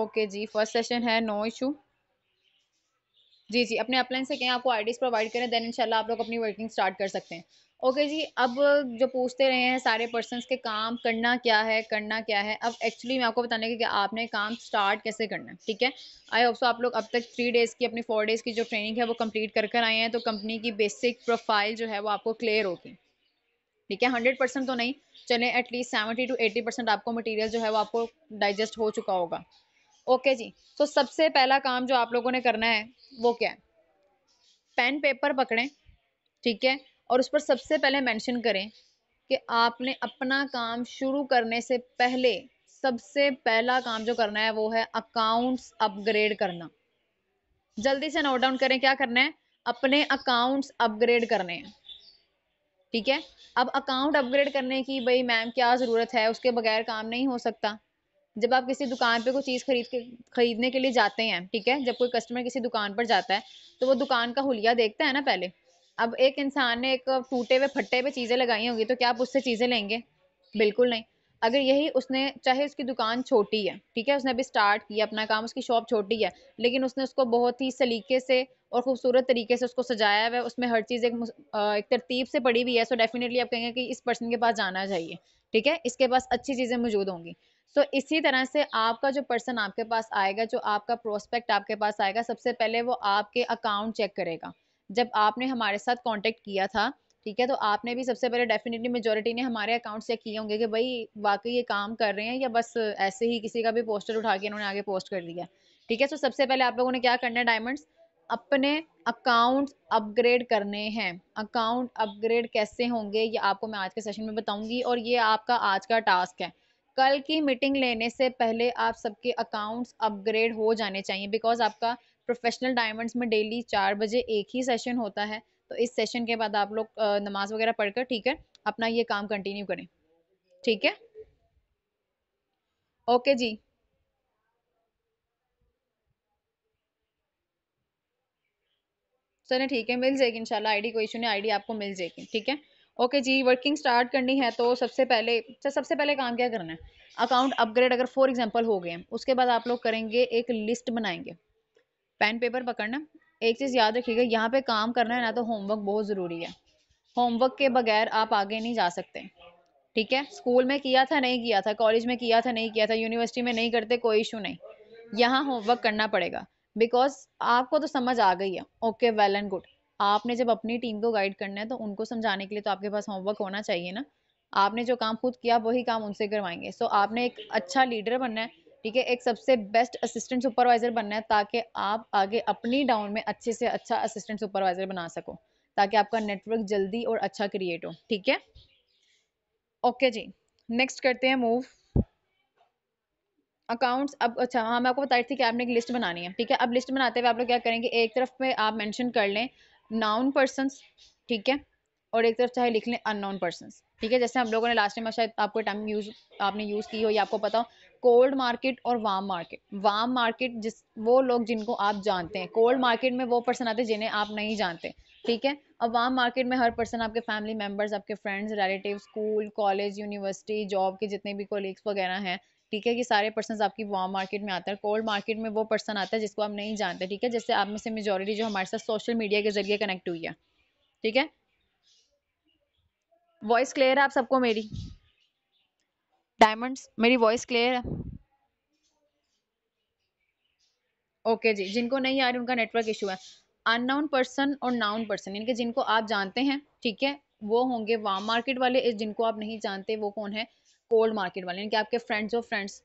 Okay जी first session है no issue जी जी अपने अपलाइन से कहें आपको आईडीज़ प्रोवाइड करें देन इंशाल्लाह आप लोग अपनी वर्किंग स्टार्ट कर सकते हैं ओके जी अब जो पूछते रहे हैं सारे पर्सनस के काम करना क्या है करना क्या है अब एक्चुअली मैं आपको बताने कि आपने काम स्टार्ट कैसे करना है ठीक है आई होप सो आप लोग अब तक थ्री डेज़ की अपनी फोर डेज़ की जो ट्रेनिंग है वो कंप्लीट कर कर आए हैं तो कंपनी की बेसिक प्रोफाइल जो है वो आपको क्लियर होगी ठीक है हंड्रेड परसेंट तो नहीं चले at least seventy two eighty percent आपको मटीरियल जो है वो आपको डाइजेस्ट हो चुका होगा ओके जी तो सबसे पहला काम जो आप लोगों ने करना है वो क्या है पेन पेपर पकड़ें ठीक है और उस पर सबसे पहले मेंशन करें कि आपने अपना काम शुरू करने से पहले सबसे पहला काम जो करना है वो है अकाउंट्स अपग्रेड करना जल्दी से नोट डाउन करें क्या करना है अपने अकाउंट्स अपग्रेड करने हैं ठीक है अब अकाउंट अपग्रेड करने की भाई मैम क्या ज़रूरत है उसके बगैर काम नहीं हो सकता जब आप किसी दुकान पे कोई चीज़ खरीद के खरीदने के लिए जाते हैं ठीक है जब कोई कस्टमर किसी दुकान पर जाता है तो वो दुकान का हुलिया देखता है ना पहले अब एक इंसान ने एक टूटे हुए फट्टे पे चीज़ें लगाई होंगी तो क्या आप उससे चीज़ें लेंगे बिल्कुल नहीं अगर यही उसने चाहे उसकी दुकान छोटी है ठीक है उसने अभी स्टार्ट किया अपना काम उसकी शॉप छोटी है लेकिन उसने उसको बहुत ही सलीके से और खूबसूरत तरीके से उसको सजाया हुआ है उसमें हर चीज़ एक एक तरतीब से पड़ी हुई है सो डेफिनेटली आप कहेंगे कि इस पर्सन के पास जाना चाहिए ठीक है इसके पास अच्छी चीज़ें मौजूद होंगी सो so, इसी तरह से आपका जो पर्सन आपके पास आएगा जो आपका प्रोस्पेक्ट आपके पास आएगा सबसे पहले वो आपके अकाउंट चेक करेगा जब आपने हमारे साथ कॉन्टेक्ट किया था ठीक है तो आपने भी सबसे पहले डेफिनेटली मेजोरिटी ने हमारे अकाउंट चेक किए होंगे कि भाई वाकई ये काम कर रहे हैं या बस ऐसे ही किसी का भी पोस्टर उठा के इन्होंने आगे पोस्ट कर दिया ठीक है तो सबसे पहले आप लोगों ने क्या करना है डायमंड्स अपने अकाउंट्स अपग्रेड करने हैं अकाउंट अपग्रेड कैसे होंगे ये आपको मैं आज के सेशन में बताऊंगी और ये आपका आज का टास्क है कल की मीटिंग लेने से पहले आप सबके अकाउंट्स अपग्रेड हो जाने चाहिए बिकॉज आपका प्रोफेशनल डायमंड्स में डेली चार बजे एक ही सेशन होता है तो इस सेशन के बाद आप लोग नमाज वगैरह पढ़कर ठीक है अपना ये काम कंटिन्यू करें ठीक है ओके जी चले ठीक है मिल जाएगी इंशाल्लाह आईडी कोई इशू नहीं आईडी आपको मिल जाएगी ठीक है ओके जी वर्किंग स्टार्ट करनी है तो सबसे पहले अच्छा, सबसे पहले काम क्या करना है अकाउंट अपग्रेड अगर फॉर एग्जांपल हो गए उसके बाद आप लोग करेंगे एक लिस्ट बनाएंगे पेन पेपर पकड़ना एक चीज़ याद रखिएगा यहाँ पे काम करना है ना तो होमवर्क बहुत ज़रूरी है होमवर्क के बगैर आप आगे नहीं जा सकते ठीक है स्कूल में किया था नहीं किया था कॉलेज में किया था नहीं किया था यूनिवर्सिटी में नहीं करते कोई इशू नहीं यहाँ होमवर्क करना पड़ेगा बिकॉज आपको तो समझ आ गई है ओके वेल एंड गुड आपने जब अपनी टीम को गाइड करना है तो उनको समझाने के लिए तो आपके पास होमवर्क होना चाहिए ना आपने जो काम खुद किया वही काम उनसे करवाएंगे सो so, आपने एक अच्छा लीडर बनना है ठीक है एक सबसे बेस्ट असिस्टेंट सुपरवाइजर बनना है ताकि आप आगे अपनी डाउन में अच्छे से अच्छा असिस्टेंट सुपरवाइजर बना सको ताकि आपका नेटवर्क जल्दी और अच्छा क्रिएट हो ठीक है ओके जी नेक्स्ट करते हैं मूव अकाउंट्स अब अच्छा हाँ मैं आपको बता रही थी कि आपने एक लिस्ट बनानी है ठीक है अब लिस्ट बनाते हुए आप लोग क्या करेंगे एक तरफ में आप मेंशन कर लें नाउन पर्सन ठीक है और एक तरफ चाहे लिख लें अननोन पर्सन ठीक है जैसे हम लोगों ने लास्ट टाइम शायद आपको टाइम यूज आपने यूज़ की हो या आपको पता हो कोल्ड मार्केट और वार्म मार्केट वार्म मार्केट जिस वो लोग जिनको आप जानते हैं कोल्ड मार्केट में वो पर्सन आते हैं जिन्हें आप नहीं जानते ठीक है अब वार्म मार्केट में हर पर्सन आपके फैमिली मेम्बर्स आपके friends relative school college university job के जितने भी कोलिग्स वगैरह हैं ठीक है कि सारे पर्सन आपकी वार्म मार्केट में आता है कोल्ड मार्केट में वो पर्सन आता है जिसको आप नहीं जानते ठीक है जैसे आप में से मेजोरिटी जो हमारे साथ सोशल मीडिया के जरिए कनेक्ट हुई है ठीक है वॉइस क्लियर है आप सबको मेरी डायमंड्स मेरी वॉइस क्लियर है ओके जी जिनको नहीं आ रही उनका नेटवर्क इशू है अननाउन पर्सन और नाउन पर्सन यानी कि जिनको आप जानते हैं ठीक है वो होंगे वाम मार्केट वाले जिनको आप नहीं जानते वो कौन है कोल्ड मार्केट वाले यानी कि आपके फ्रेंड्स ऑफ फ्रेंड्स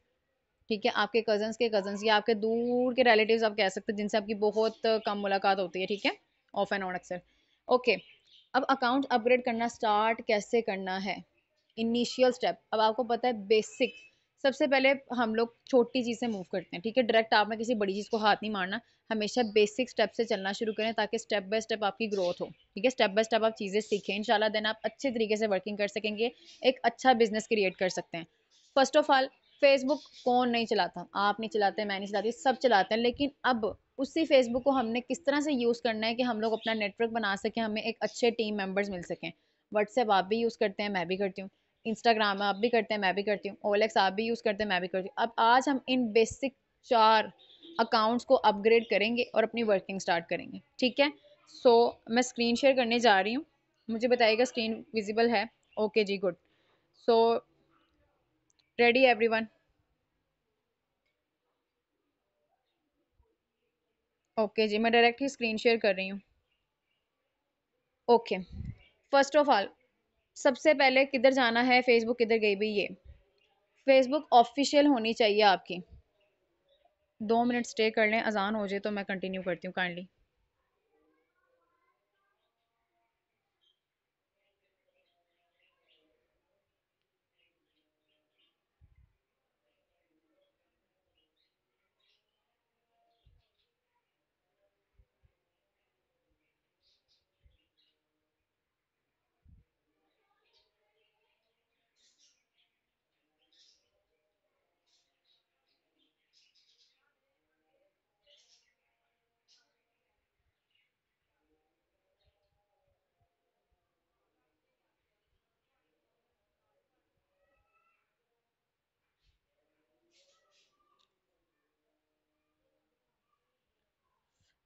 ठीक है आपके कजन्स के कजन्स या आपके दूर के रिलेटिव आप कह सकते हैं जिनसे आपकी बहुत कम मुलाकात होती है ठीक है ऑफ एंड ऑन अक्सर ओके अब अकाउंट अपग्रेड करना स्टार्ट कैसे करना है इनिशियल स्टेप अब आपको पता है बेसिक सबसे पहले हम लोग छोटी चीज़ से मूव करते हैं ठीक है डायरेक्ट आप में किसी बड़ी चीज़ को हाथ नहीं मारना हमेशा बेसिक स्टेप से चलना शुरू करें ताकि स्टेप बाय स्टेप आपकी ग्रोथ हो ठीक है स्टेप बाय स्टेप आप चीज़ें सीखें इंशाल्लाह देन आप अच्छे तरीके से वर्किंग कर सकेंगे एक अच्छा बिजनेस क्रिएट कर सकते हैं फर्स्ट ऑफ ऑल फेसबुक कौन नहीं चलाता आप नहीं चलाते मैं नहीं चलाती सब चलाते हैं लेकिन अब उसी फेसबुक को हमने किस तरह से यूज़ करना है कि हम लोग अपना नेटवर्क बना सकें हमें एक अच्छे टीम मेम्बर्स मिल सकें व्हाट्सएप आप भी यूज़ करते हैं मैं भी करती हूँ इंस्टाग्राम है आप भी करते हैं मैं भी करती हूँ ओलेक्स आप भी यूज़ करते हैं मैं भी करती हूँ अब आज हम इन बेसिक चार अकाउंट्स को अपग्रेड करेंगे और अपनी वर्किंग स्टार्ट करेंगे ठीक है सो so, मैं स्क्रीन शेयर करने जा रही हूँ मुझे बताइएगा स्क्रीन विजिबल है ओके okay, जी good so ready one okay जी मैं डायरेक्ट ही स्क्रीन शेयर कर रही हूँ ओके फर्स्ट ऑफ ऑल सबसे पहले किधर जाना है फेसबुक किधर गई भाई ये फेसबुक ऑफिशियल होनी चाहिए आपकी दो मिनट स्टे कर लें अजान हो जाए तो मैं कंटिन्यू करती हूँ काइंडली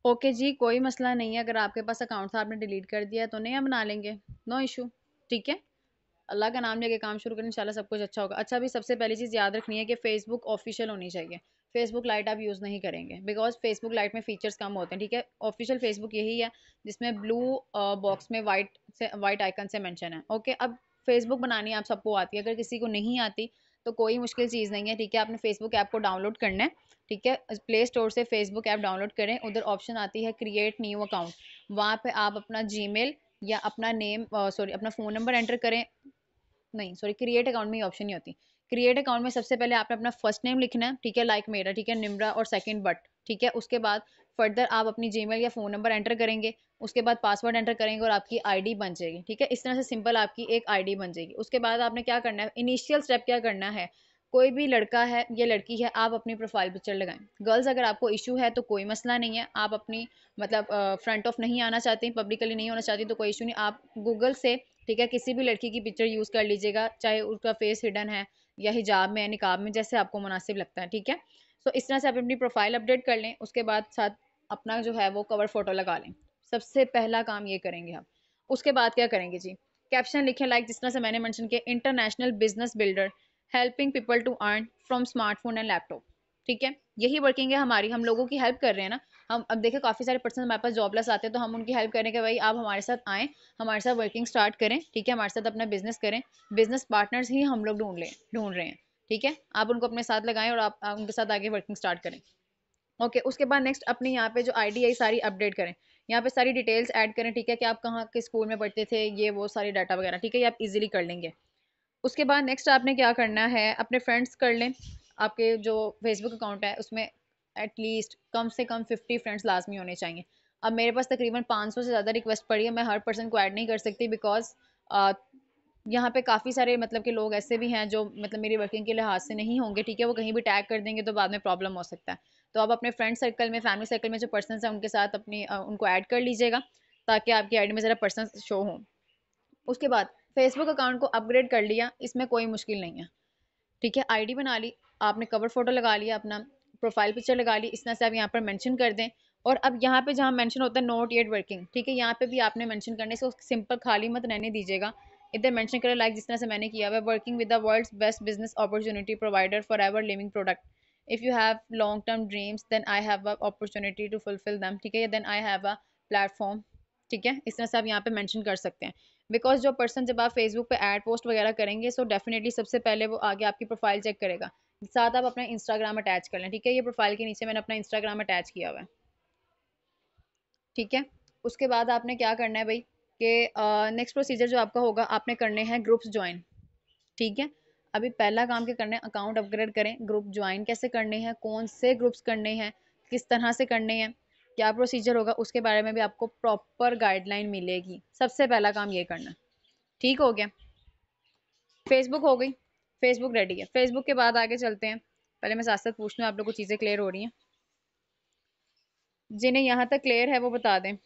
ओके जी कोई मसला नहीं है अगर आपके पास अकाउंट था आपने डिलीट कर दिया तो नया बना लेंगे नो इशू ठीक है अल्लाह का नाम लेके काम शुरू करें इन सब कुछ अच्छा होगा अच्छा अभी सबसे पहली चीज़ याद रखनी है कि फेसबुक ऑफिशियल होनी चाहिए फेसबुक लाइट आप यूज़ नहीं करेंगे बिकॉज फेसबुक लाइट में फीचर्स कम होते हैं ठीक है ऑफिशियल फेसबुक यही है जिसमें ब्लू बॉक्स uh, में वाइट से वाइट आइकन से मैंशन है ओके अब फेसबुक बनानी आप सबको आती है अगर किसी को नहीं आती तो कोई मुश्किल चीज़ नहीं है ठीक है आपने फेसबुक ऐप को डाउनलोड करना है ठीक है प्ले स्टोर से फेसबुक ऐप डाउनलोड करें उधर ऑप्शन आती है क्रिएट न्यू अकाउंट वहाँ पे आप अपना जीमेल या अपना नेम सॉरी अपना फ़ोन नंबर एंटर करें नहीं सॉरी क्रिएट अकाउंट में ही ऑप्शन नहीं होती क्रिएट अकाउंट में सबसे पहले आपने अपना फर्स्ट नेम लिखना है ठीक है लाइक मेरा ठीक है निम्रा और सेकंड बट ठीक है उसके बाद फर्दर आप अपनी जीमेल या फ़ोन नंबर एंटर करेंगे उसके बाद पासवर्ड एंटर करेंगे और आपकी आईडी बन जाएगी ठीक है इस तरह से सिंपल आपकी एक आईडी बन जाएगी उसके बाद आपने क्या करना है इनिशियल स्टेप क्या करना है कोई भी लड़का है या लड़की है आप अपनी प्रोफाइल पिक्चर लगाएं गर्ल्स अगर आपको इशू है तो कोई मसला नहीं है आप अपनी मतलब फ्रंट ऑफ नहीं आना चाहते पब्लिकली नहीं होना चाहती तो कोई इशू नहीं आप गूगल से ठीक है किसी भी लड़की की पिक्चर यूज़ कर लीजिएगा चाहे उसका फेस हिडन है या हिजाब में या निकाब में जैसे आपको मुनासिब लगता है ठीक है सो इस तरह से आप अपनी प्रोफाइल अपडेट कर लें उसके बाद साथ अपना जो है वो कवर फ़ोटो लगा लें सबसे पहला काम ये करेंगे हम उसके बाद क्या करेंगे जी कैप्शन लिखें लाइक जिस तरह से मैंने मैंशन किया international business builder helping people to earn from smartphone and laptop ठीक है यही वर्किंग है हमारी हम लोगों की हेल्प कर रहे हैं ना हम अब देखें काफ़ी सारे पर्सन हमारे पास जॉबलेस आते हैं तो हम उनकी हेल्प करें कि भाई आप हमारे साथ आएँ हमारे साथ वर्किंग स्टार्ट करें ठीक है हमारे साथ अपना बिजनेस करें बिजनेस पार्टनर्स ही हम लोग ढूंढ लें ढूंढ रहे हैं ठीक है आप उनको अपने साथ लगाएं और आप, आप उनके साथ आगे वर्किंग स्टार्ट करें ओके okay, उसके बाद नेक्स्ट अपने यहाँ पे जो आईडी है सारी अपडेट करें यहाँ पे सारी डिटेल्स ऐड करें ठीक है कि आप कहाँ के स्कूल में पढ़ते थे ये वो सारे डाटा वगैरह ठीक है ये आप इजीली कर लेंगे उसके बाद नेक्स्ट आपने क्या करना है अपने फ्रेंड्स कर लें आपके जो फेसबुक अकाउंट है उसमें एटलीस्ट कम से कम फिफ्टी फ्रेंड्स लाजमी होने चाहिए अब मेरे पास तकरीबन पाँच सौ से ज़्यादा रिक्वेस्ट पड़ी है मैं हर पर्सन को ऐड नहीं कर सकती बिकॉज यहाँ पे काफ़ी सारे मतलब के लोग ऐसे भी हैं जो मतलब मेरी वर्किंग के लिहाज से नहीं होंगे ठीक है वो कहीं भी टैग कर देंगे तो बाद में प्रॉब्लम हो सकता है तो आप अपने फ्रेंड सर्कल में फैमिली सर्कल में जो पर्सन हैं उनके साथ अपनी उनको ऐड कर लीजिएगा ताकि आपकी ऐड में ज़रा पर्सन शो हों उसके बाद फेसबुक अकाउंट को अपग्रेड कर लिया इसमें कोई मुश्किल नहीं है ठीक है आईडी बना ली आपने कवर फोटो लगा लिया अपना प्रोफाइल पिक्चर लगा ली इस तरह से आप यहाँ पर मैंशन कर दें और अब यहाँ पे जहाँ मैंशन होता है नोट येट वर्किंग ठीक है यहाँ पे भी आपने मैंशन करने से सिंपल खाली मत रहने दीजिएगा इधर मेंशन करें लाइक जिस तरह से मैंने किया हुआ है working with the world's best business opportunity provider Forever living product if you have long term dreams then I have a opportunity to fulfil them ठीक है then I have a platform ठीक है इस तरह से आप यहाँ पे मेंशन कर सकते हैं बिकॉज जो पर्सन जब आप फेसबुक पे एड पोस्ट वगैरह करेंगे सो so डेफिनेटली सबसे पहले वो आगे आपकी प्रोफाइल चेक करेगा साथ आप अपना इंस्टाग्राम अटैच कर लें ठीक है ये प्रोफाइल के नीचे मैंने अपना इंस्टाग्राम अटैच किया हुआ है ठीक है उसके बाद आपने क्या करना है भाई कि नेक्स्ट प्रोसीजर जो आपका होगा आपने करने हैं ग्रुप्स ज्वाइन ठीक है अभी पहला काम क्या करना है अकाउंट अपग्रेड करें ग्रुप ज्वाइन कैसे करने हैं कौन से ग्रुप्स करने हैं किस तरह से करने हैं क्या प्रोसीजर होगा उसके बारे में भी आपको प्रॉपर गाइडलाइन मिलेगी सबसे पहला काम ये करना ठीक हो गया फेसबुक हो गई फेसबुक रेडी है फेसबुक के बाद आगे चलते हैं पहले मैं साथ साथ पूछ लूँ आप लोग को चीज़ें क्लियर हो रही हैं जिन्हें यहाँ तक क्लियर है वो बता दें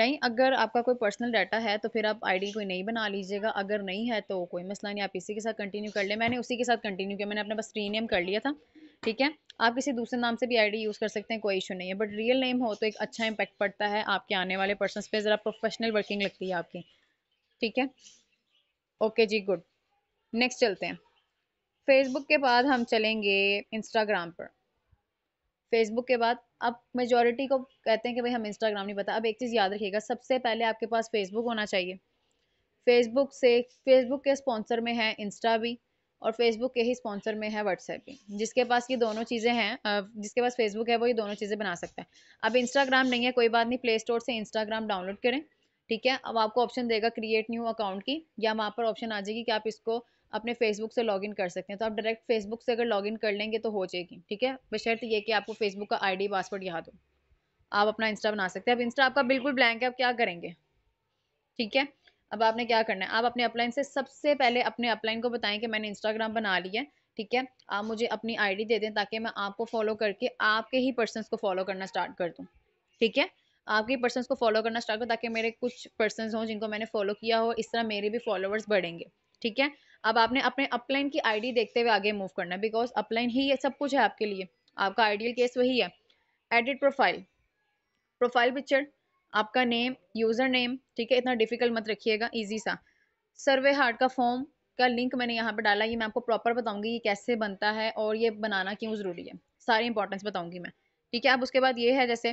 नहीं अगर आपका कोई पर्सनल डाटा है तो फिर आप आईडी कोई नहीं बना लीजिएगा अगर नहीं है तो कोई मसला नहीं आप इसी के साथ कंटिन्यू कर लें मैंने उसी के साथ कंटिन्यू किया मैंने अपना बस री नेम कर लिया था ठीक है आप किसी दूसरे नाम से भी आईडी यूज़ कर सकते हैं कोई इशू नहीं है बट रियल नेम हो तो एक अच्छा इम्पैक्ट पड़ता है आपके आने वाले पर्सन पर ज़रा प्रोफेशनल वर्किंग लगती है आपकी ठीक है ओके जी गुड नेक्स्ट चलते हैं फेसबुक के बाद हम चलेंगे इंस्टाग्राम पर फेसबुक के बाद अब मेजोरिटी को कहते हैं कि भाई हम इंस्टाग्राम नहीं पता अब एक चीज़ याद रखिएगा सबसे पहले आपके पास फेसबुक होना चाहिए फेसबुक से फेसबुक के स्पॉन्सर में है इंस्टा भी और फेसबुक के ही स्पॉन्सर में है व्हाट्सएप भी जिसके पास ये दोनों चीज़ें हैं जिसके पास फेसबुक है वो ये दोनों चीज़ें बना सकता है अब इंस्टाग्राम नहीं है कोई बात नहीं प्ले स्टोर से इंस्टाग्राम डाउनलोड करें ठीक है अब आपको ऑप्शन देगा क्रिएट न्यू अकाउंट की या वहाँ पर ऑप्शन आ जाएगी कि आप इसको अपने फेसबुक से लॉगिन कर सकते हैं तो आप डायरेक्ट फेसबुक से अगर लॉगिन कर लेंगे तो हो जाएगी ठीक है बशर्त ये कि आपको फेसबुक का आईडी पासवर्ड याद हो आप अपना इंस्टा बना सकते हैं अब इंस्टा आपका बिल्कुल ब्लैंक है आप क्या करेंगे ठीक है अब आपने क्या करना है आप अपने अपलाइन से सबसे पहले अपने अपलाइन को बताएं कि मैंने इंस्टाग्राम बना लिया है ठीक है आप मुझे अपनी आई दे दें ताकि मैं आपको फॉलो करके आपके ही पर्सन को फॉलो करना स्टार्ट कर दूँ ठीक है आपके पर्सन को फॉलो करना स्टार्ट करो ताकि मेरे कुछ पर्सन हों जिनको मैंने फॉलो किया हो इस तरह मेरे भी फॉलोअर्स बढ़ेंगे ठीक है अब आपने अपने अपलाइन की आईडी देखते हुए आगे मूव करना है बिकॉज अपलाइन ही ये सब कुछ है आपके लिए आपका आइडियल केस वही है एडिट प्रोफाइल प्रोफाइल पिक्चर आपका नेम यूज़र नेम ठीक है इतना डिफिकल्ट मत रखिएगा इजी सा सर्वे हार्ट का फॉर्म का लिंक मैंने यहाँ पर डाला ये मैं आपको प्रॉपर बताऊंगी ये कैसे बनता है और ये बनाना क्यों ज़रूरी है सारी इंपॉर्टेंस बताऊंगी मैं ठीक है अब उसके बाद ये है जैसे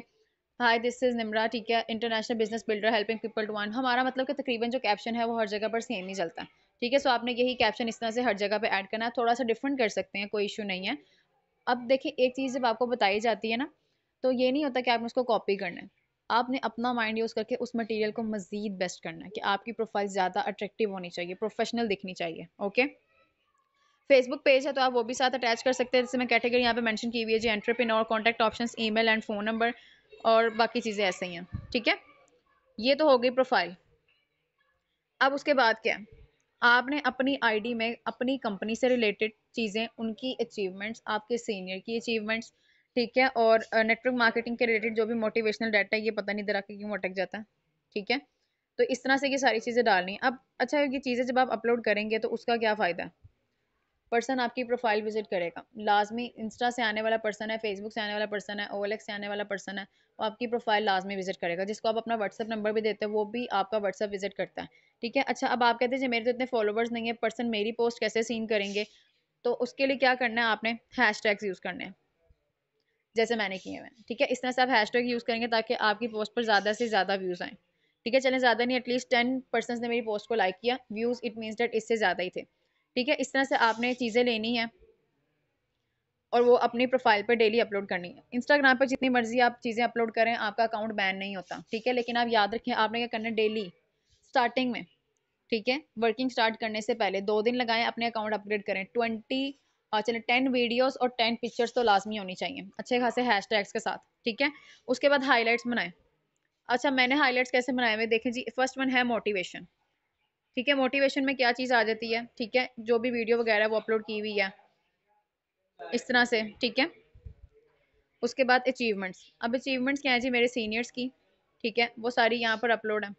हाई दिस इज़ निमरा ठीक है international business builder helping people to one हमारा मतलब कि तकरीबन जो कैप्शन है वो हर जगह पर सेम ही चलता है ठीक है सो आपने यही कैप्शन इस तरह से हर जगह पे ऐड करना है थोड़ा सा डिफरेंट कर सकते हैं कोई इशू नहीं है अब देखिए एक चीज़ जब आपको बताई जाती है ना तो ये नहीं होता कि आपने उसको कॉपी करना है आपने अपना माइंड यूज़ करके उस मटेरियल को मज़ीद बेस्ट करना है कि आपकी प्रोफाइल ज़्यादा अट्रैक्टिव होनी चाहिए प्रोफेशनल दिखनी चाहिए ओके फेसबुक पेज है तो आप वो भी साथ अटैच कर सकते हैं जैसे मैं कैटेगरी यहाँ पे मेंशन की हुई है जी entrepreneur contact options email and phone number और बाकी चीज़ें ऐसे ही हैं ठीक है ये तो हो गई प्रोफाइल अब उसके बाद क्या है आपने अपनी आईडी में अपनी कंपनी से रिलेटेड चीज़ें उनकी अचीवमेंट्स आपके सीनियर की अचीवमेंट्स ठीक है और नेटवर्क मार्केटिंग के रिलेटेड जो भी मोटिवेशनल डाटा है ये पता नहीं दरा के क्यों अटक जाता है ठीक है तो इस तरह से ये सारी चीज़ें डालनी अब अच्छा ये चीज़ें जब आप अपलोड करेंगे तो उसका क्या फ़ायदा है पर्सन आपकी प्रोफाइल विजिट करेगा लाजमी इंस्टा से आने वाला पर्सन है फेसबुक से आने वाला पर्सन है ओ से आने वाला पर्सन है वो आपकी प्रोफाइल लाजमी विजिट करेगा जिसको आप अपना व्हाट्सअप नंबर भी देते हो वो भी आपका व्हाट्सअप विजिट करता है ठीक है अच्छा अब आप कहते हैं मेरे तो इतने फॉलोवर्स नहीं है पर्सन मेरी पोस्ट कैसे सीन करेंगे तो उसके लिए क्या करना है आपने हैश यूज़ करने हैं जैसे मैंने किए हैं ठीक है इस तरह से आप हैश यूज़ करेंगे ताकि आपकी पोस्ट पर ज़्यादा से ज़्यादा व्यूज़ आएँ ठीक है चलें ज़्यादा नहीं एटलीस्ट टेन पर्सन ने मेरी पोस्ट को लाइक किया व्यूज़ इट मीन्स डेट इससे ज़्यादा ही थे ठीक है इस तरह से आपने चीज़ें लेनी है और वो अपनी प्रोफाइल पर डेली अपलोड करनी है इंस्टाग्राम पर जितनी मर्जी आप चीज़ें अपलोड करें आपका अकाउंट बैन नहीं होता ठीक है लेकिन आप याद रखें आपने क्या करना है डेली स्टार्टिंग में ठीक है वर्किंग स्टार्ट करने से पहले दो दिन लगाएं अपने अकाउंट अपग्रेड करें ट्वेंटी चले टेन वीडियोस और टेन पिक्चर्स तो लाजमी होनी चाहिए अच्छे खासे हैश टैग्स के साथ ठीक है उसके बाद हाईलाइट्स बनाएं अच्छा मैंने हाईलाइट्स कैसे बनाए हुए देखें जी फर्स्ट वन है मोटिवेशन ठीक है मोटिवेशन में क्या चीज़ आ जाती है ठीक है जो भी वीडियो वगैरह वो अपलोड की हुई है इस तरह से ठीक है उसके बाद अचीवमेंट्स अब अचीवमेंट्स क्या है जी मेरे सीनियर्स की ठीक है वो सारी यहाँ पर अपलोड है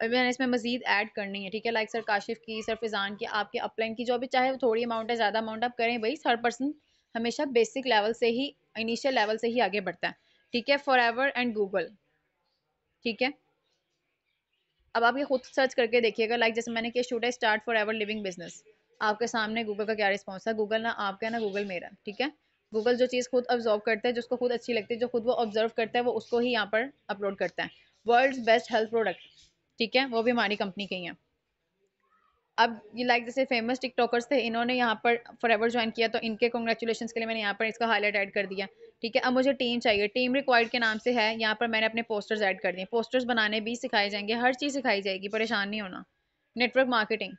अभी मैंने इसमें मजीद ऐड करनी है ठीक है लाइक सर काशिफ की सर फिजान की आपके अपलाइन की जो भी चाहे वो थोड़ी अमाउंट है ज़्यादा अमाउंट आप करें भाई हर पर्सन हमेशा बेसिक लेवल से ही इनिशियल लेवल से ही आगे बढ़ता है ठीक है फॉर एवर एंड गूगल ठीक है अब आप ये खुद सर्च करके देखिएगा लाइक जैसे मैंने किया should I start Forever living business आपके सामने गूगल का क्या रिस्पॉन्स था गूगल ना आपका ना गूगल मेरा ठीक है गूगल जो चीज़ खुद ऑब्जॉर्व करता है जिसको खुद अच्छी लगती है जो खुद वो ऑब्जर्व करता है वो उसको ही यहाँ पर अपलोड करता है वर्ल्ड बेस्ट हेल्थ प्रोडक्ट ठीक है वो भी हमारी कंपनी के ही हैं अब ये लाइक जैसे फेमस टिकटॉकर्स थे इन्होंने यहाँ पर फॉर एवर ज्वाइन किया तो इनके कॉन्ग्रेचुलेशन के लिए मैंने यहाँ पर इसका हाईलाइट ऐड कर दिया ठीक है अब मुझे टीम चाहिए टीम रिक्वायर्ड के नाम से है यहाँ पर मैंने अपने पोस्टर्स ऐड कर दिए पोस्टर्स बनाने भी सिखाए जाएंगे हर चीज़ सिखाई जाएगी परेशान नहीं होना नेटवर्क मार्केटिंग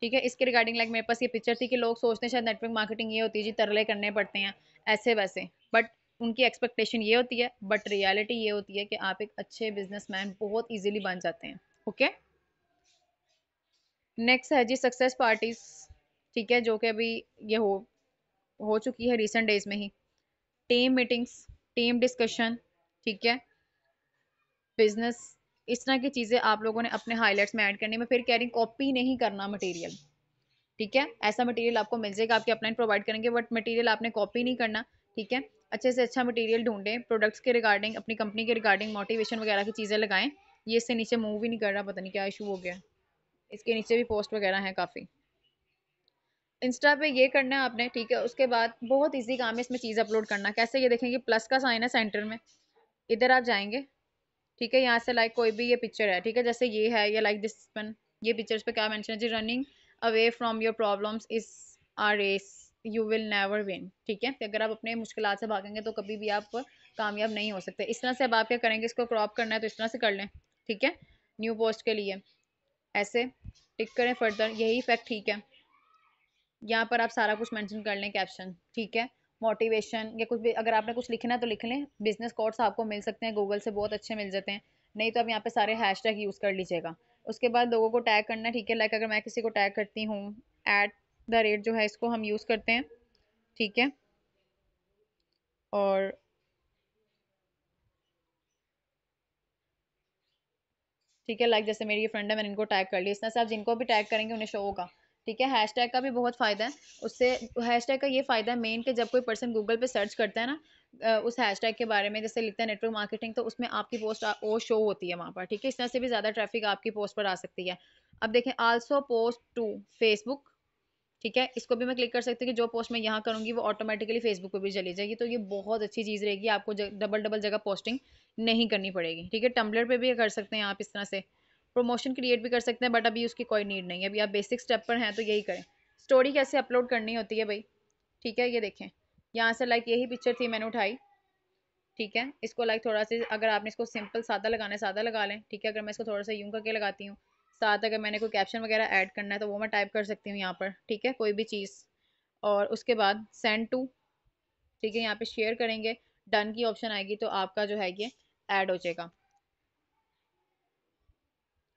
ठीक है इसके रिगार्डिंग लाइक मेरे पास ये पिक्चर थी कि लोग सोचते हैं शायद नेटवर्क मार्केटिंग ये होती है जी तरले करने पड़ते हैं ऐसे वैसे बट उनकी एक्सपेक्टेशन ये होती है बट रियलिटी ये होती है कि आप एक अच्छे बिजनेसमैन बहुत इजीली बन जाते हैं ओके नेक्स्ट है जी सक्सेस पार्टीज ठीक है जो कि अभी ये हो हो चुकी है रिसेंट डेज में ही टीम मीटिंग्स टीम डिस्कशन ठीक है बिजनेस इस तरह की चीज़ें आप लोगों ने अपने हाईलाइट्स में ऐड करनी में फिर कह रही कॉपी नहीं करना मटेरियल ठीक है ऐसा मटेरियल आपको मिल जाएगा आपके अपलाइन प्रोवाइड करेंगे बट मटेरियल आपने कॉपी नहीं करना ठीक है अच्छे से अच्छा मटेरियल ढूंढें प्रोडक्ट्स के रिगार्डिंग अपनी कंपनी के रिगार्डिंग मोटिवेशन वगैरह की चीज़ें लगाएं ये इससे नीचे मूव ही नहीं कर रहा पता नहीं क्या इशू हो गया इसके नीचे भी पोस्ट वगैरह हैं काफ़ी इंस्टा पे ये करना है आपने ठीक है उसके बाद बहुत इजी काम है इसमें चीज़ अपलोड करना कैसे ये देखेंगे प्लस का साइन है सेंटर में इधर आप जाएंगे ठीक है यहाँ से लाइक कोई भी ये पिक्चर है ठीक है जैसे ये है या लाइक दिस वन ये पिक्चर्स पे क्या मैंशन है जी running away from your problems is are race you will never win ठीक है अगर आप अपने मुश्किल से भागेंगे तो कभी भी आप कामयाब नहीं हो सकते इस तरह से अब आप क्या करेंगे इसको क्रॉप करना है तो इस तरह से कर लें ठीक है न्यू पोस्ट के लिए ऐसे टिक करें फर्दर यही इफेक्ट ठीक है यहाँ पर आप सारा कुछ मेंशन कर लें कैप्शन ठीक है मोटिवेशन या कुछ भी अगर आपने कुछ लिखना है तो लिख लें बिजनेस कोर्ट्स आपको मिल सकते हैं गूगल से बहुत अच्छे मिल जाते हैं नहीं तो आप यहाँ पे सारे हैश टैग यूज़ कर लीजिएगा उसके बाद लोगों को टैग करना ठीक है लाइक अगर मैं किसी को टैग करती हूँ एट द रेट जो है इसको हम यूज़ करते हैं ठीक है और ठीक है लाइक जैसे मेरी ये फ्रेंड है मैंने इनको टैग कर लिया इस तरह से आप जिनको भी टैग करेंगे उन्हें शो होगा ठीक है हैश का भी बहुत फ़ायदा है उससे हैश का ये फ़ायदा है मेन कि जब कोई पर्सन गूगल पे सर्च करता है ना उस हैश के बारे में जैसे लिखता है नेटवर्क मार्केटिंग तो उसमें आपकी पोस्ट वो शो होती है वहाँ पर ठीक है इस तरह से भी ज़्यादा ट्रैफिक आपकी पोस्ट पर आ सकती है अब देखें आल्सो पोस्ट टू फेसबुक ठीक है इसको भी मैं क्लिक कर सकती हूँ कि जो पोस्ट मैं यहाँ करूँगी वो ऑटोमेटिकली फेसबुक पर भी चली जाएगी तो ये बहुत अच्छी चीज़ रहेगी आपको डबल डबल जगह पोस्टिंग नहीं करनी पड़ेगी ठीक है टम्बलर पर भी कर सकते हैं आप इस तरह से प्रमोशन क्रिएट भी कर सकते हैं बट अभी उसकी कोई नीड नहीं है अभी आप बेसिक स्टेप पर हैं तो यही करें स्टोरी कैसे अपलोड करनी होती है भाई ठीक है ये देखें यहाँ से लाइक यही पिक्चर थी मैंने उठाई ठीक है इसको लाइक थोड़ा सा अगर आपने इसको सिंपल सादा लगाना है सादा लगा लें ठीक है अगर मैं इसको थोड़ा सा यूं करके लगाती हूँ साथ अगर मैंने कोई कैप्शन वगैरह ऐड करना है तो वो मैं टाइप कर सकती हूँ यहाँ पर ठीक है कोई भी चीज़ और उसके बाद सेंड टू ठीक है यहाँ पर शेयर करेंगे डन की ऑप्शन आएगी तो आपका जो है ये ऐड हो जाएगा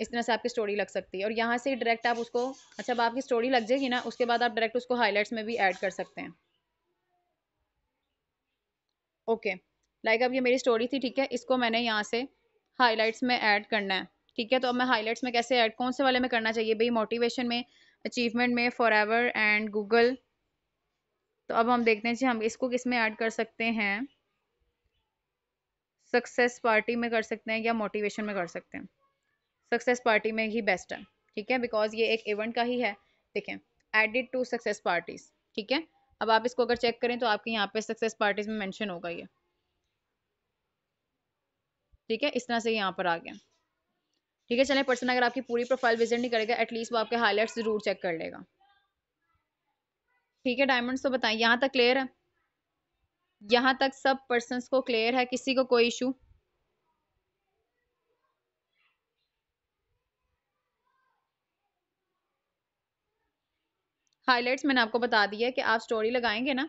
इस तरह से आपकी स्टोरी लग सकती है और यहाँ से ही डायरेक्ट आप उसको अच्छा अब आपकी स्टोरी लग जाएगी ना उसके बाद आप डायरेक्ट उसको हाईलाइट्स में भी ऐड कर सकते हैं ओके लाइक अब ये मेरी स्टोरी थी ठीक है इसको मैंने यहाँ से हाईलाइट्स में ऐड करना है ठीक है तो अब मैं हाईलाइट्स में कैसे ऐड कौन से वाले में करना चाहिए भाई मोटिवेशन में अचीवमेंट में फॉर एवर एंड गूगल तो अब हम देखते हैं जी हम इसको किस में ऐड कर सकते हैं सक्सेस पार्टी में कर सकते हैं या मोटिवेशन में कर सकते हैं सक्सेस पार्टी में ही बेस्ट है ठीक है बिकॉज ये एक इवेंट का ही है देखें एडिड टू सक्सेस पार्टीज ठीक है अब आप इसको अगर चेक करें तो आपके यहाँ पे सक्सेस पार्टीज में मेंशन होगा ये ठीक है इस तरह से यहाँ पर आ गया ठीक है चलें पर्सन अगर आपकी पूरी प्रोफाइल विजिट नहीं करेगा एटलीस्ट वो आपके हाईलाइट जरूर चेक कर लेगा ठीक है डायमंड्स तो बताएं यहाँ तक क्लियर है यहाँ तक सब पर्सन को क्लियर है किसी को कोई इशू हाईलाइट्स मैंने आपको बता दी है कि आप स्टोरी लगाएंगे ना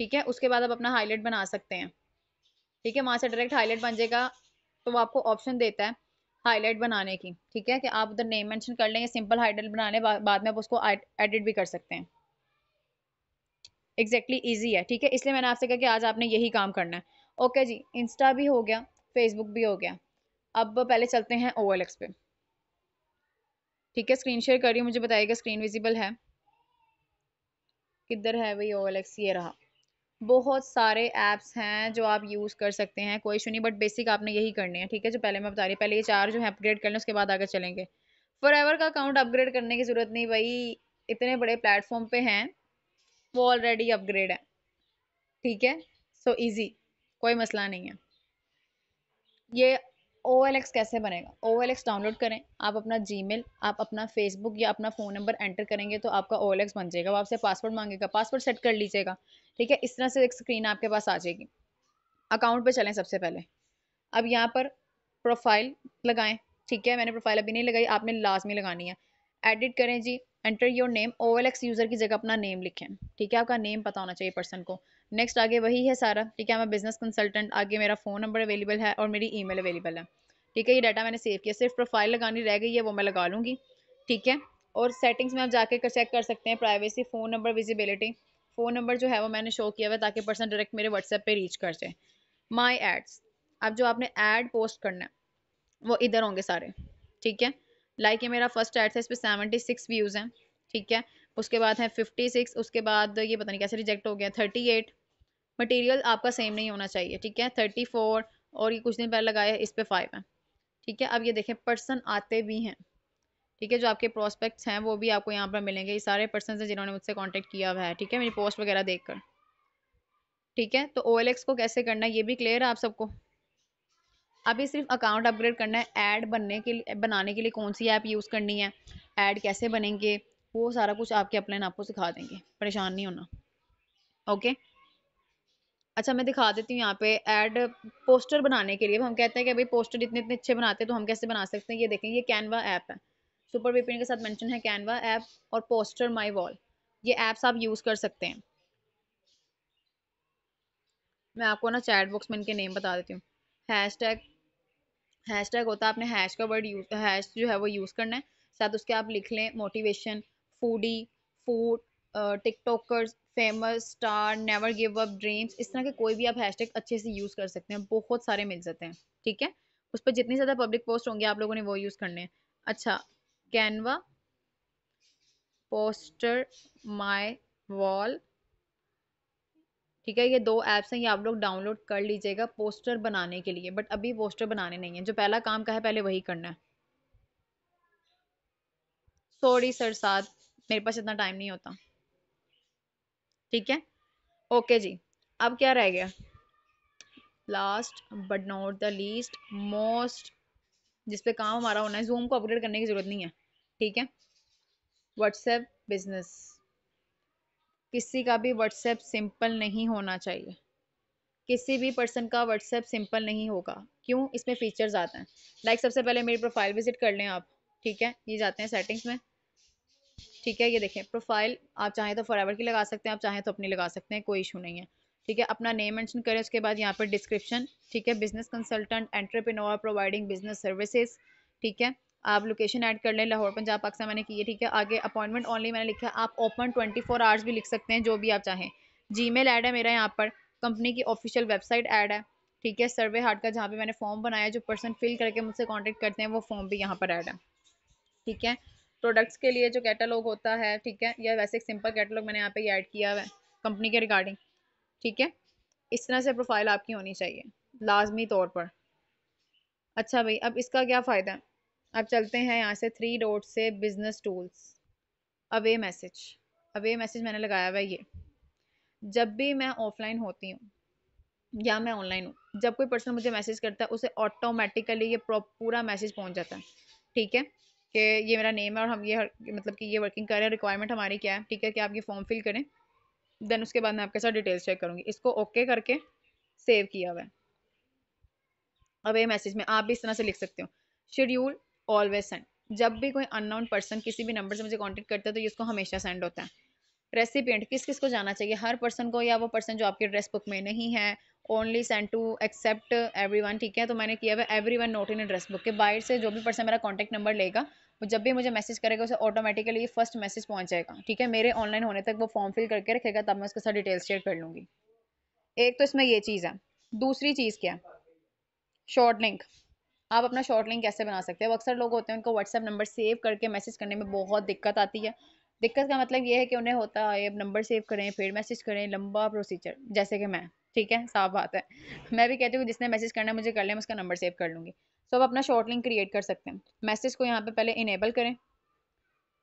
ठीक है उसके बाद आप अपना हाईलाइट बना सकते हैं ठीक है वहाँ से डायरेक्ट हाईलाइट बन जाएगा तो वो आपको ऑप्शन देता है हाईलाइट बनाने की ठीक है कि आप उधर नेम मैंशन कर लेंगे सिंपल हाईलाइट बनाने बाद में आप उसको एडिट भी कर सकते हैं एग्जैक्टली exactly ईजी है ठीक है इसलिए मैंने आपसे कहा कि आज आपने यही काम करना है ओके जी इंस्टा भी हो गया फेसबुक भी हो गया अब पहले चलते हैं ओ पे ठीक है स्क्रीन शेयर कर रही हूँ मुझे बताइएगा स्क्रीन विजिबल है किधर है वही ओ ये रहा बहुत सारे ऐप्स हैं जो आप यूज़ कर सकते हैं कोई इशू नहीं बट बेसिक आपने यही करने हैं ठीक है जो पहले मैं बता रही पहले ये चार जो है अपग्रेड कर लें उसके बाद आगे चलेंगे फॉर एवर का अकाउंट अपग्रेड करने की ज़रूरत नहीं भाई इतने बड़े प्लेटफॉर्म पे हैं वो ऑलरेडी अपग्रेड है ठीक है सो so, ईजी कोई मसला नहीं है ये ओ कैसे बनेगा ओ डाउनलोड करें आप अपना जी आप अपना फेसबुक या अपना फ़ोन नंबर एंटर करेंगे तो आपका ओ बन जाएगा वो आपसे पासवर्ड मांगेगा पासवर्ड सेट कर लीजिएगा ठीक है इस तरह से एक स्क्रीन आपके पास आ जाएगी अकाउंट पर चलें सबसे पहले अब यहाँ पर प्रोफाइल लगाएं ठीक है मैंने प्रोफाइल अभी नहीं लगाई आपने लाजमी लगानी है एडिट करें जी enter your name or user की जगह अपना नेम लिखें ठीक है आपका नेम पता होना चाहिए पर्सन को नेक्स्ट आगे वही है सारा ठीक है मैं बिज़नेस कंसल्टेंट आगे मेरा फ़ोन नंबर अवेलेबल है और मेरी ईमेल अवेलेबल है ठीक है ये डाटा मैंने सेव किया सिर्फ प्रोफाइल लगानी रह गई है वो मैं लगा लूँगी ठीक है और सेटिंग्स में आप जाके कर चेक कर सकते हैं privacy phone number visibility phone number जो है वो मैंने शो किया हुआ ताकि पर्सन डायरेक्ट मेरे व्हाट्सएप पे रीच कर जाए माई एड्स अब जो आपने एड पोस्ट करना है वो इधर होंगे सारे ठीक है लाइक ये मेरा फर्स्ट एड था इस पर सेवेंटी सिक्स व्यूज़ हैं ठीक है उसके बाद है फिफ्टी सिक्स उसके बाद ये पता नहीं कैसे रिजेक्ट हो गया थर्टी एट मटेरियल आपका सेम नहीं होना चाहिए ठीक है थर्टी फोर और ये कुछ दिन पहले लगाया है इस पर फाइव है ठीक है अब ये देखें पर्सन आते भी हैं ठीक है जो आपके प्रोस्पेक्ट्स हैं वो भी आपको यहाँ पर मिलेंगे ये सारे पर्सन हैं जिन्होंने मुझसे कॉन्टेक्ट किया हुआ है ठीक है मेरी पोस्ट वगैरह देख कर ठीक है तो ओ को कैसे करना है ये भी क्लियर है आप सबको अभी सिर्फ अकाउंट अपग्रेड करना है ऐड बनने के लिए बनाने के लिए कौन सी ऐप यूज़ करनी है ऐड कैसे बनेंगे वो सारा कुछ आपके अपलाइन आपको सिखा देंगे परेशान नहीं होना ओके अच्छा मैं दिखा देती हूँ यहाँ पे एड पोस्टर बनाने के लिए हम कहते हैं कि भाई पोस्टर इतने इतने अच्छे बनाते हैं तो हम कैसे बना सकते हैं ये देखें ये कैनवा ऐप है सुपर विपिन के साथ मेंशन है कैनवा ऐप और पोस्टर माय वॉल ये ऐप्स आप यूज़ कर सकते हैं मैं आपको ना चैट बॉक्स में इनके नेम बता देती हूँ हैश टैग हैश टैग होता है आपने हैश का वर्ड यूज हैश जो है वो यूज़ करना है साथ उसके आप लिख लें motivation foodie food tiktokers famous star never give up dreams इस तरह के कोई भी आप हैशटैग अच्छे से यूज़ कर सकते हैं बहुत सारे मिल जाते हैं ठीक है उस पर जितनी ज़्यादा पब्लिक पोस्ट होंगे आप लोगों ने वो यूज़ करने हैं अच्छा कैनवा पोस्टर माई वॉल ठीक है ये दो ऐप्स हैं ये आप लोग डाउनलोड कर लीजिएगा पोस्टर बनाने के लिए बट अभी पोस्टर बनाने नहीं है जो पहला काम का है पहले वही करना है सॉरी सर साथ मेरे पास इतना टाइम नहीं होता ठीक है ओके जी अब क्या रह गया last but not the least most जिसपे काम हमारा होना है जूम को अपग्रेड करने की ज़रूरत नहीं है ठीक है व्हाट्सएप बिजनेस किसी का भी व्हाट्सएप सिंपल नहीं होना चाहिए किसी भी पर्सन का व्हाट्सएप सिंपल नहीं होगा क्यों इसमें फीचर्स आते हैं लाइक like सबसे पहले मेरी प्रोफाइल विजिट कर लें आप ठीक है ये जाते हैं सेटिंग्स में ठीक है ये देखें प्रोफाइल आप चाहें तो फॉर की लगा सकते हैं आप चाहें तो अपनी लगा सकते हैं कोई इशू नहीं है ठीक है अपना नेम मेंशन करें उसके बाद यहाँ पर डिस्क्रिप्शन ठीक है business consultant entrepreneur providing business services ठीक है आप लोकेशन ऐड कर लें लाहौर पंजाब पाकिस्तान मैंने की है ठीक है आगे अपॉइंटमेंट ऑनली मैंने लिखा है आप ओपन ट्वेंटी फोर आवर्स भी लिख सकते हैं जो भी आप चाहें जी मेल ऐड है मेरा यहाँ पर कंपनी की ऑफिशियल वेबसाइट ऐड है ठीक है सर्वे हार्ट का जहाँ पर मैंने फॉर्म बनाया जो पर्सन फिल करके मुझसे कॉन्टेक्ट करते हैं वो फॉर्म भी यहाँ पर ऐड है ठीक है प्रोडक्ट्स के लिए जो कैटलॉग होता है ठीक है या वैसे एक सिंपल कैटलॉग मैंने यहाँ पे ऐड किया हुआ है कंपनी के रिगार्डिंग ठीक है इस तरह से प्रोफाइल आपकी होनी चाहिए लाजमी तौर पर अच्छा भाई अब इसका क्या फ़ायदा अब चलते हैं यहाँ से थ्री डॉट से business tools away message away message मैंने लगाया हुआ है ये जब भी मैं ऑफलाइन होती हूँ या मैं ऑनलाइन हूँ जब कोई पर्सन मुझे मैसेज करता है उसे ऑटोमेटिकली ये पूरा मैसेज पहुँच जाता है ठीक है कि ये मेरा नेम है और हम ये हर, मतलब कि ये वर्किंग कर रहे हैं रिक्वायरमेंट हमारी क्या है ठीक है कि आप ये फॉर्म फिल करें देन उसके बाद मैं आपके साथ डिटेल्स चेक करूँगी इसको ओके okay करके सेव किया हुआ है अब ये मैसेज में आप भी इस तरह से लिख सकते हो शेड्यूल ऑलवेज सेंड जब भी कोई अननोन पर्सन किसी भी नंबर से मुझे कॉन्टेक्ट करता है तो ये इसको हमेशा सेंड होता है रेसिपेंट किस किस को जाना चाहिए हर पर्सन को या वो पर्सन जो आपकी एड्रेस बुक में नहीं है only send to except everyone ठीक है तो मैंने किया हुआ everyone not in address book के बाहर से जो भी पर्सन मेरा कॉन्टैक्ट नंबर लेगा जब भी मुझे मैसेज करेगा उसे ऑटोमेटिकली फर्स्ट मैसेज पहुंच जाएगा ठीक है मेरे ऑनलाइन होने तक वो फॉर्म फिल करके रखेगा तब मैं उसके साथ डिटेल्स शेयर कर लूँगी एक तो इसमें ये चीज़ है दूसरी चीज़ क्या शॉर्ट लिंक आप अपना शॉर्ट लिंक कैसे बना सकते हो अक्सर लोग होते हैं उनको व्हाट्सएप नंबर सेव करके मैसेज करने में बहुत दिक्कत आती है दिक्कत का मतलब ये है कि उन्हें होता है अब नंबर सेव करें फिर मैसेज करें लंबा प्रोसीजर जैसे कि मैं ठीक है साफ बात है मैं भी कहती हूँ जिसने मैसेज करना है मुझे कर लें मैं उसका नंबर सेव कर लूँगी सो आप अपना शॉर्ट लिंक क्रिएट कर सकते हैं मैसेज को यहाँ पे पहले इनेबल करें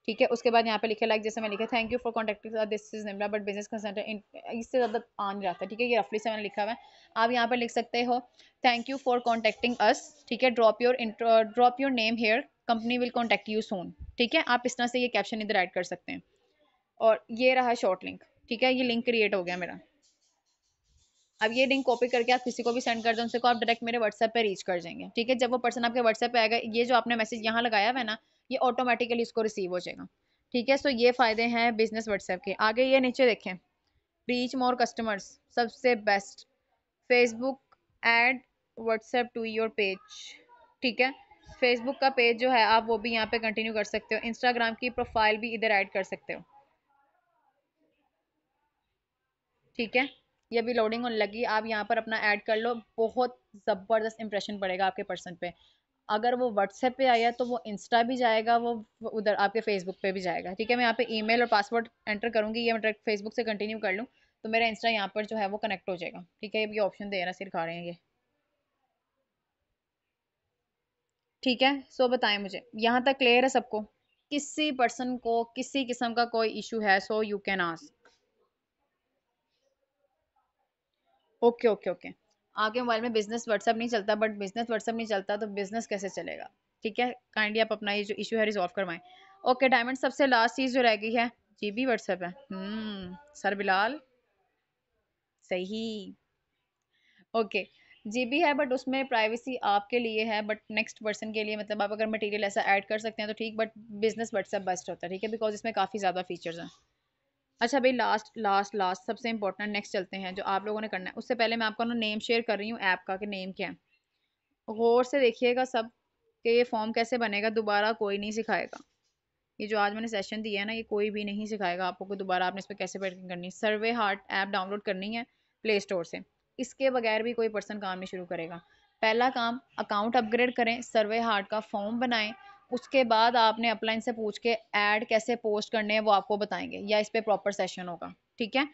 ठीक है उसके बाद यहाँ पे लिखे लाइक जैसे मैं लिखा thank you for contacting this is Nimla but business consultant इससे ज़्यादा आ नहीं है ठीक है ये रफली से मैंने लिखा हुआ है आप यहाँ पर लिख सकते हो thank you for contacting us ठीक है drop your drop your name here company will contact you soon ठीक है आप इस तरह से ये कैप्शन इधर ऐड कर सकते हैं और ये रहा शॉर्ट लिंक ठीक है ये लिंक क्रिएट हो गया मेरा अब ये लिंक कॉपी करके आप किसी को भी सेंड कर दो उनसे को आप डायरेक्ट मेरे व्हाट्सएप पे रीच कर जाएंगे ठीक है जब वो पर्सन आपके व्हाट्सएप पे आएगा ये जो आपने मैसेज यहाँ लगाया हुआ है ना ये ऑटोमेटिकली इसको रिसीव हो जाएगा ठीक है सो ये फ़ायदे हैं बिजनेस व्हाट्सएप के आगे ये नीचे देखें रीच मोर कस्टमर्स सबसे best Facebook ad WhatsApp to your page ठीक है फेसबुक का पेज जो है आप वो भी यहाँ पे कंटिन्यू कर सकते हो इंस्टाग्राम की प्रोफाइल भी इधर ऐड कर सकते हो ठीक है ये भी लोडिंग होने लगी आप यहाँ पर अपना ऐड कर लो बहुत ज़बरदस्त इंप्रेशन पड़ेगा आपके पर्सन पे अगर वो व्हाट्सएप पे आया तो वो इंस्टा भी जाएगा वो उधर आपके फेसबुक पे भी जाएगा ठीक है मैं यहाँ पे ईमेल और पासवर्ड एंटर करूँगी ये मैं डायरेक्ट फेसबुक से कंटिन्यू कर लूँ तो मेरा इंस्टा यहाँ पर जो है वो कनेक्ट हो जाएगा ठीक है ये ऑप्शन दे रहा सिखा रहे हैं ये ठीक है सो बताएं मुझे यहाँ तक क्लियर है सबको किसी पर्सन को किसी किस्म का कोई इशू है so you can ask okay okay okay आपके मोबाइल में बिजनेस व्हाट्सअप नहीं चलता बट बिजनेस व्हाट्सअप नहीं चलता तो बिजनेस कैसे चलेगा ठीक है काइंडली आप अपना ये जो इशू है रिजॉल्व करवाएं ओके डायमंड सबसे लास्ट चीज़ जो रह गई है जी बी व्हाट्सएप है हम्म, सर बिलाल सही ओके जी बी है बट उसमें प्राइवेसी आपके लिए है बट नेक्स्ट पर्सन के लिए मतलब आप अगर मटेरियल ऐसा ऐड कर सकते हैं तो ठीक बट बिजनेस व्हाट्सएप बेस्ट होता है ठीक है बिकॉज इसमें काफ़ी ज़्यादा फीचर्स हैं अच्छा भाई लास्ट लास्ट लास्ट सबसे इंपॉर्टेंट नेक्स्ट चलते हैं जो आप लोगों ने करना है उससे पहले मैं आपको ना नेम शेयर कर रही हूँ ऐप का कि नेम क्या है गौर से देखिएगा सब कि ये फॉर्म कैसे बनेगा दोबारा कोई नहीं सिखाएगा ये जो आज मैंने सेशन दिया है ना ये कोई भी नहीं सिखाएगा आपको कि दोबारा आपने इस पर कैसे बैटिंग करनी है सर्वे हार्ट ऐप डाउनलोड करनी है प्ले स्टोर से इसके बगैर भी कोई पर्सन काम नहीं शुरू करेगा पहला काम अकाउंट अपग्रेड करें सर्वे हार्ट का फॉर्म बनाएं उसके बाद आपने अपलाइन से पूछ के एड कैसे पोस्ट करने हैं वो आपको बताएंगे या इस पर प्रॉपर सेशन होगा ठीक है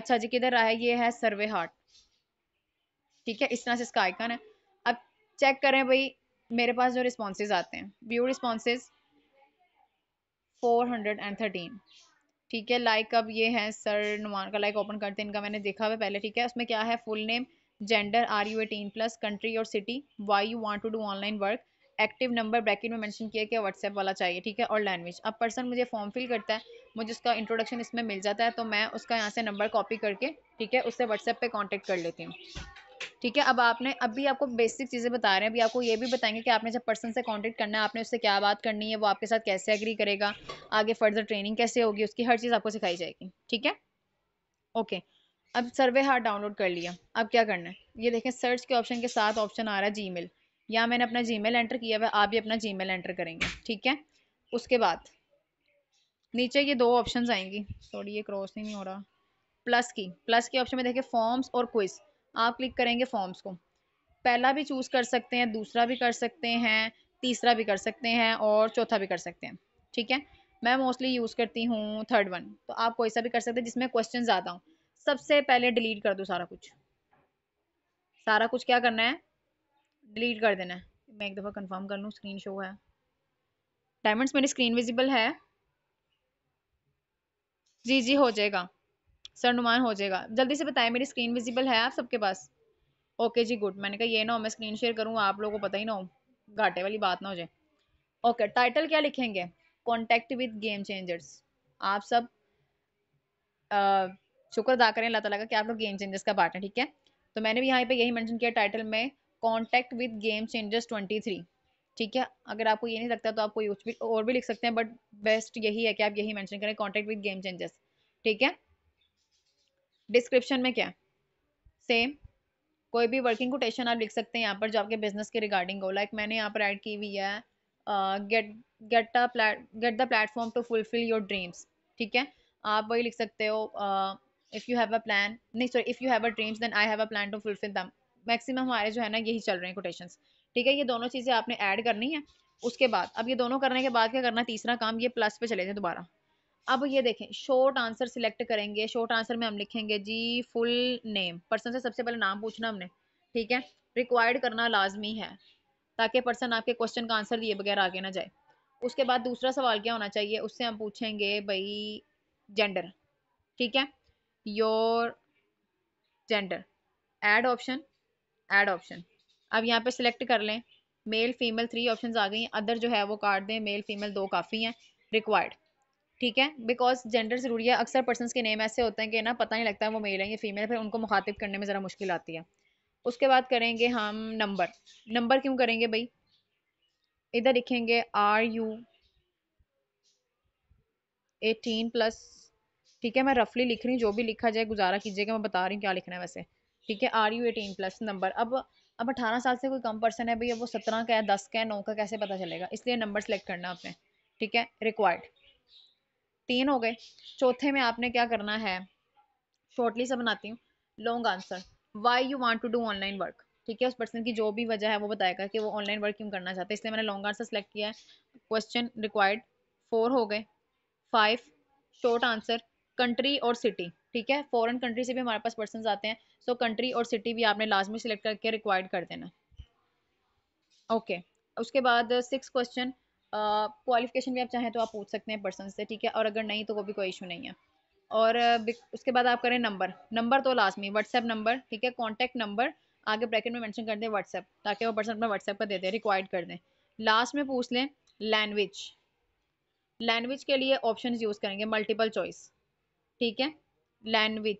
अच्छा जी किधर रहा है ये है सर्वे हार्ट ठीक है इस तरह से इसका आइकन है अब चेक करें भाई मेरे पास जो रिस्पॉन्सेज आते हैं व्यू रिस्पॉन्सेज थर्टीन ठीक है लाइक अब ये है सर नुमान का लाइक ओपन करते हैं इनका मैंने देखा हुआ पहले ठीक है उसमें क्या है full name gender are you eighteen plus country और city why you want to do online work active number bracket में मेंशन किया कि व्हाट्सएप वाला चाहिए ठीक है और लैंग्वेज अब पर्सन मुझे फॉर्म फिल करता है मुझे उसका इंट्रोडक्शन इसमें मिल जाता है तो मैं उसका यहाँ से नंबर कॉपी करके ठीक है उससे व्हाट्सएप पे कांटेक्ट कर लेती हूँ ठीक है अब आपने अभी आपको बेसिक चीज़ें बता रहे हैं अभी आपको ये भी बताएंगे कि आपने जब पर्सन से कांटेक्ट करना है आपने उससे क्या बात करनी है वो आपके साथ कैसे एग्री करेगा आगे फर्दर ट्रेनिंग कैसे होगी उसकी हर चीज़ आपको सिखाई जाएगी ठीक है ओके अब सर्वे हार डाउनलोड कर लिया अब क्या करना है ये देखें सर्च के ऑप्शन के साथ ऑप्शन आ रहा है जी या मैंने अपना मेल एंटर किया हुआ आप भी अपना मेल एंटर करेंगे ठीक है उसके बाद नीचे ये दो ऑप्शन आएंगी सॉरी ये क्रॉस नहीं हो रहा प्लस की प्लस के ऑप्शन में देखिए फॉर्म्स और क्विज आप क्लिक करेंगे फॉर्म्स को पहला भी चूज़ कर सकते हैं दूसरा भी कर सकते हैं तीसरा भी कर सकते हैं और चौथा भी कर सकते हैं ठीक है मैं मोस्टली यूज़ करती हूँ थर्ड वन तो आप कोई सा भी कर सकते हैं जिसमें क्वेश्चन ज़्यादा हों सबसे पहले डिलीट कर दो सारा कुछ सारा कुछ क्या करना है डिलीट कर देना है मैं एक दफ़ा कंफर्म कर लूँ स्क्रीन शो है डायमंड्स मेरी स्क्रीन विजिबल है जी जी हो जाएगा सर नुमान हो जाएगा जल्दी से बताएं मेरी स्क्रीन विजिबल है आप सबके पास ओके जी गुड मैंने कहा ये ना हो मैं स्क्रीन शेयर करूँ आप लोगों को पता ही ना हो घाटे वाली बात ना हो जाए ओके टाइटल क्या लिखेंगे कॉन्टैक्ट विद गेम चेंजर्स आप सब शुक्र अदा करें अल्लाह ताला का कि आप लोग गेम चेंजर्स का पार्ट ठीक है तो मैंने भी यहाँ पे यही मेंशन किया टाइटल में contact with game changers twenty three ठीक है अगर आपको ये नहीं लगता तो आप कोई भी और भी लिख सकते हैं बट बेस्ट यही है कि आप यही मैंशन करें कॉन्टैक्ट विद गेम चेंजर्स ठीक है डिस्क्रिप्शन में क्या सेम कोई भी वर्किंग कोटेशन आप लिख सकते हैं यहाँ पर जो आपके बिजनेस के रिगार्डिंग हो लाइक like मैंने यहाँ पर ऐड की हुई है get get the get the platform to fulfil your dreams ठीक है आप वही लिख सकते हो if you have a plan नहीं sorry if you have a dreams then I have a plan to fulfil them maximum हमारे जो है ना यही चल रहे हैं कोटेशन ठीक है ये दोनों चीज़ें आपने ऐड करनी है उसके बाद अब ये दोनों करने के बाद क्या करना तीसरा काम ये प्लस पे चले जाए दोबारा अब ये देखें शॉर्ट आंसर सिलेक्ट करेंगे शॉर्ट आंसर में हम लिखेंगे जी फुल नेम पर्सन से सबसे पहले नाम पूछना हमने ठीक है रिक्वायर्ड करना लाजमी है ताकि पर्सन आपके क्वेश्चन का आंसर दिए बगैर आगे ना जाए उसके बाद दूसरा सवाल क्या होना चाहिए उससे हम पूछेंगे भाई जेंडर ठीक है your gender add option add option अब यहाँ पे सिलेक्ट कर लें मेल फीमेल थ्री ऑप्शन आ गई हैं अदर जो है वो काट दें मेल फीमेल दो काफ़ी हैं रिक्वायर्ड ठीक है बिकॉज जेंडर ज़रूरी है अक्सर पर्सन के नेम ऐसे होते हैं कि ना पता नहीं लगता है वो मेल है या फीमेल फिर उनको मुखातिब करने में ज़रा मुश्किल आती है उसके बाद करेंगे हम नंबर नंबर क्यों करेंगे भाई इधर लिखेंगे आर यू एटीन प्लस ठीक है मैं रफली लिख रही हूँ जो भी लिखा जाए गुजारा कीजिएगा मैं बता रही हूँ क्या लिखना है वैसे ठीक है are you eighteen plus number अब अब अठारह साल से कोई कम पर्सन है भैया वो सत्रह का है दस का है नौ का कैसे पता चलेगा इसलिए नंबर सेलेक्ट करना आपने ठीक है रिक्वायर्ड तीन हो गए चौथे में आपने क्या करना है शॉर्टली से बनाती हूँ long answer why you want to do online work ठीक है उस पर्सन की जो भी वजह है वो बताएगा कि वो ऑनलाइन वर्क क्यों करना चाहते हैं इसलिए मैंने लॉन्ग आंसर सेलेक्ट किया है क्वेश्चन रिक्वायर्ड फोर हो गए फाइव शॉर्ट आंसर कंट्री और सिटी ठीक है फॉरेन कंट्री से भी हमारे पास पर्सन आते हैं सो कंट्री और सिटी भी आपने लास्ट में करके रिक्वायर्ड कर देना ओके okay. उसके बाद सिक्स क्वेश्चन क्वालिफिकेशन भी आप चाहें तो आप पूछ सकते हैं पर्सन से ठीक है और अगर नहीं तो वो भी कोई इशू नहीं है और उसके बाद आप करें नंबर नंबर तो लाजमी व्हाट्सएप नंबर ठीक है कॉन्टैक्ट नंबर आगे ब्रैकेट में मैंशन कर दें व्हाट्सएप ताकि वो पर्सन अपना व्हाट्सएप पर दे दें रिक्वायर्ड कर दें लास्ट में पूछ लें लैंग्वेज लैंग्वेज के लिए ऑप्शन यूज़ करेंगे मल्टीपल चॉइस ठीक है विथ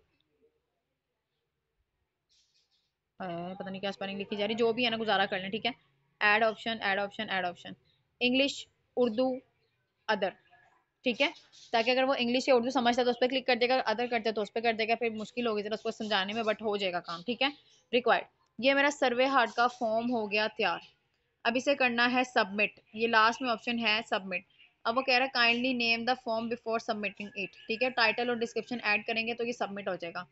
पता नहीं क्या स्पेलिंग लिखी जा रही जो भी है ना गुजारा कर लें ठीक है add option add option add option English Urdu other ठीक है ताकि अगर वो इंग्लिश या उर्दू समझता है तो उस पर क्लिक कर देगा अदर करते तो उस पर कर देगा फिर मुश्किल होगी जरा उसको समझाने में बट हो जाएगा काम ठीक है रिक्वायर्ड ये मेरा सर्वे हार्ट का फॉर्म हो गया तैयार अब इसे करना है सबमिट ये लास्ट में ऑप्शन है सबमिट अब वो कह रहा है kindly name the form before submitting it ठीक है टाइटल और डिस्क्रिप्शन ऐड करेंगे तो ये सबमिट हो जाएगा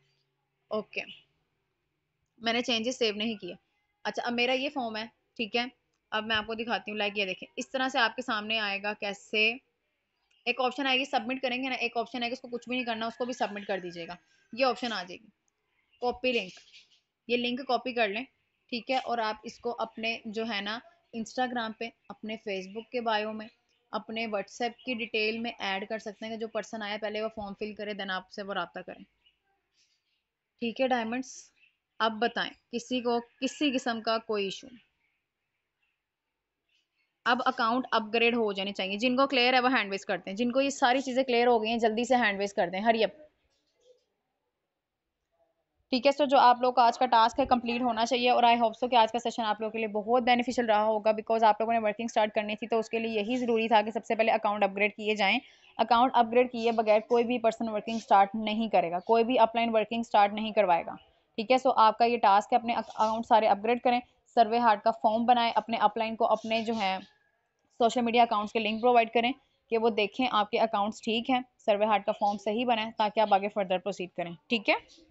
ओके okay. मैंने चेंजेस सेव नहीं किए अच्छा अब मेरा ये फॉर्म है ठीक है अब मैं आपको दिखाती हूँ लाइक ये देखें इस तरह से आपके सामने आएगा कैसे एक ऑप्शन आएगी सबमिट करेंगे ना एक ऑप्शन आएगा उसको कुछ भी नहीं करना उसको भी सबमिट कर दीजिएगा ये ऑप्शन आ जाएगी कॉपी लिंक ये लिंक कॉपी कर लें ठीक है और आप इसको अपने जो है ना इंस्टाग्राम पे अपने फेसबुक के बायो में अपने व्हाट्सएप की डिटेल में ऐड कर सकते हैं कि जो पर्सन आया पहले वो फॉर्म फिल करे देन आपसे वो रबता करें ठीक है डायमंड्स अब बताएं किसी को किसी किस्म का कोई इशू अब अकाउंट अपग्रेड हो जाने चाहिए जिनको क्लियर है वो हैंड वेस्ट करते हैं जिनको ये सारी चीज़ें क्लियर हो गई हैं जल्दी से हैंड वेस्ट करते हैं हरियप ठीक है सो जो आप लोग का आज का टास्क है कंप्लीट होना चाहिए और आई होप सो कि आज का सेशन आप लोगों के लिए बहुत बेनिफिशियल रहा होगा बिकॉज आप लोगों ने वर्किंग स्टार्ट करनी थी तो उसके लिए यही ज़रूरी था कि सबसे पहले अकाउंट अपग्रेड किए जाएँ अकाउंट अपग्रेड किए बगैर कोई भी पर्सन वर्किंग स्टार्ट नहीं करेगा कोई भी अपलाइन वर्किंग स्टार्ट नहीं करवाएगा ठीक है सो आपका ये टास्क है अपने अकाउंट सारे अपग्रेड करें सर्वे हार्ट का फॉर्म बनाएं अपने अपलाइन को अपने जो है सोशल मीडिया अकाउंट्स के लिंक प्रोवाइड करें कि वो देखें आपके अकाउंट्स ठीक हैं सर्वे हार्ट का फॉर्म सही बनाएं ताकि आप आगे फर्दर प्रोसीड करें ठीक है